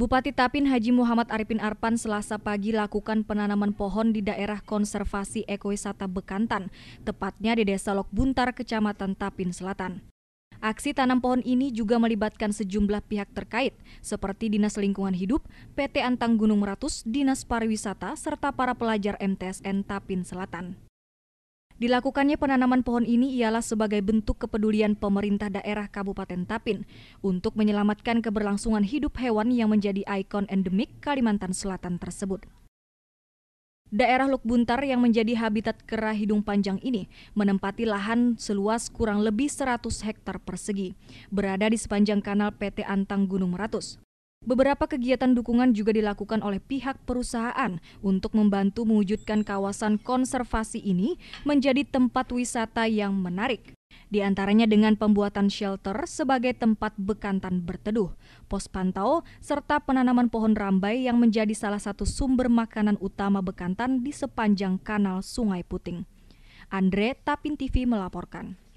Bupati Tapin Haji Muhammad Arifin Arpan selasa pagi lakukan penanaman pohon di daerah konservasi ekowisata Bekantan, tepatnya di Desa Lok Buntar, Kecamatan Tapin Selatan. Aksi tanam pohon ini juga melibatkan sejumlah pihak terkait, seperti Dinas Lingkungan Hidup, PT Antang Gunung Meratus, Dinas Pariwisata, serta para pelajar MTSN Tapin Selatan. Dilakukannya penanaman pohon ini ialah sebagai bentuk kepedulian pemerintah daerah Kabupaten Tapin untuk menyelamatkan keberlangsungan hidup hewan yang menjadi ikon endemik Kalimantan Selatan tersebut. Daerah Luk Buntar yang menjadi habitat kera hidung panjang ini menempati lahan seluas kurang lebih 100 hektar persegi, berada di sepanjang kanal PT Antang Gunung Meratus. Beberapa kegiatan dukungan juga dilakukan oleh pihak perusahaan untuk membantu mewujudkan kawasan konservasi ini menjadi tempat wisata yang menarik. Di antaranya dengan pembuatan shelter sebagai tempat bekantan berteduh, pos pantau, serta penanaman pohon rambai yang menjadi salah satu sumber makanan utama bekantan di sepanjang kanal Sungai Puting. Andre Tapin TV melaporkan.